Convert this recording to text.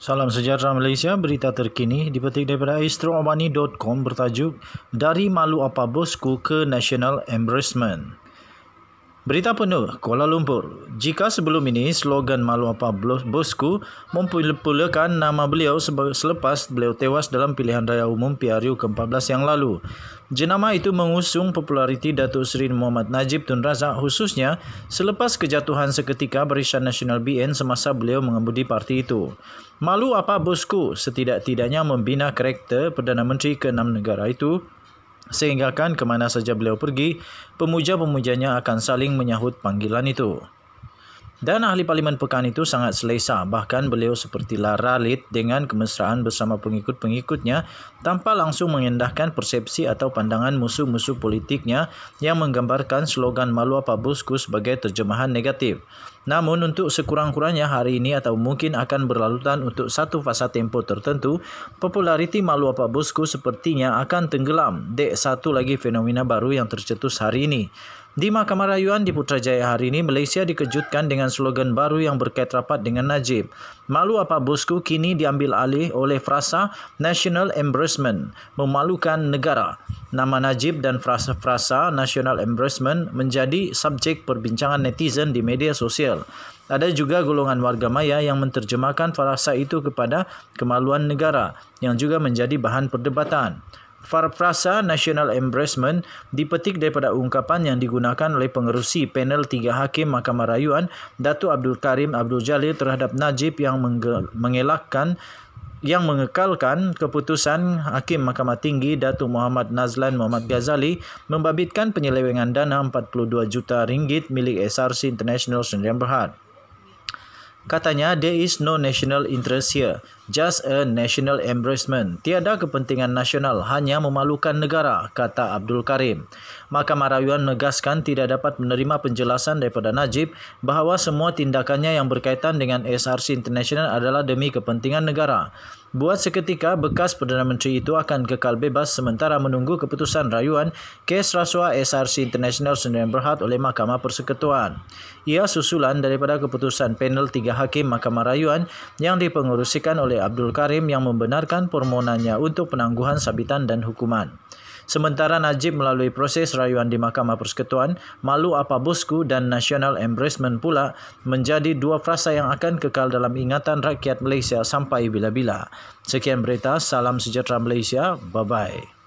Salam sejahtera Malaysia, berita terkini dipetik daripada astroobani.com bertajuk Dari Malu Apa Bosku ke National Embracement. Berita penuh Kuala Lumpur. Jika sebelum ini slogan malu apa bosku mempulakan nama beliau selepas beliau tewas dalam pilihan raya umum PRU ke-14 yang lalu. Jenama itu mengusung populariti Datuk Seri Muhammad Najib Tun Razak khususnya selepas kejatuhan seketika Barisan Nasional BN semasa beliau mengemudi parti itu. Malu apa bosku setidak-tidaknya membina karakter Perdana Menteri ke-6 negara itu sehingga kan ke saja beliau pergi, pemuja-pemujanya akan saling menyahut panggilan itu. Dan ahli parlimen pekan itu sangat selesa bahkan beliau seperti lara lid dengan kemesraan bersama pengikut-pengikutnya tanpa langsung mengendahkan persepsi atau pandangan musuh-musuh politiknya yang menggambarkan slogan Malua Pabusku sebagai terjemahan negatif. Namun untuk sekurang-kurangnya hari ini atau mungkin akan berlalutan untuk satu fasa tempo tertentu, populariti Malua Pabusku sepertinya akan tenggelam dek satu lagi fenomena baru yang tercetus hari ini. Di Mahkamah Rayuan di Putrajaya hari ini, Malaysia dikejutkan dengan slogan baru yang berkait rapat dengan Najib. Malu apa bosku kini diambil alih oleh frasa National Embracement, memalukan negara. Nama Najib dan frasa-frasa National Embracement menjadi subjek perbincangan netizen di media sosial. Ada juga golongan warga maya yang menterjemahkan frasa itu kepada kemaluan negara yang juga menjadi bahan perdebatan. Farprasa National Embracement dipetik daripada ungkapan yang digunakan oleh pengerusi panel tiga hakim Mahkamah Rayuan Datu Abdul Karim Abdul Jalil terhadap Najib yang mengelakkan yang mengekalkan keputusan Hakim Mahkamah Tinggi Datu Muhammad Nazlan Muhammad Ghazali membabitkan penyelewengan dana 42 juta ringgit milik SRC International Sdn Bhd. Katanya, there is no national interest here just a national embarrassment. Tiada kepentingan nasional, hanya memalukan negara, kata Abdul Karim. Mahkamah Rayuan menegaskan tidak dapat menerima penjelasan daripada Najib bahawa semua tindakannya yang berkaitan dengan SRC International adalah demi kepentingan negara. Buat seketika, bekas Perdana Menteri itu akan kekal bebas sementara menunggu keputusan rayuan kes rasuah SRC International Sdn Bhd oleh Mahkamah Persekutuan. Ia susulan daripada keputusan panel tiga hakim Mahkamah Rayuan yang dipengerusikan oleh Abdul Karim yang membenarkan permohonannya untuk penangguhan sabitan dan hukuman. Sementara Najib melalui proses rayuan di Mahkamah Persekutuan, Malu Apa Bosku dan National Embracement pula menjadi dua frasa yang akan kekal dalam ingatan rakyat Malaysia sampai bila-bila. Sekian berita, salam sejahtera Malaysia, bye-bye.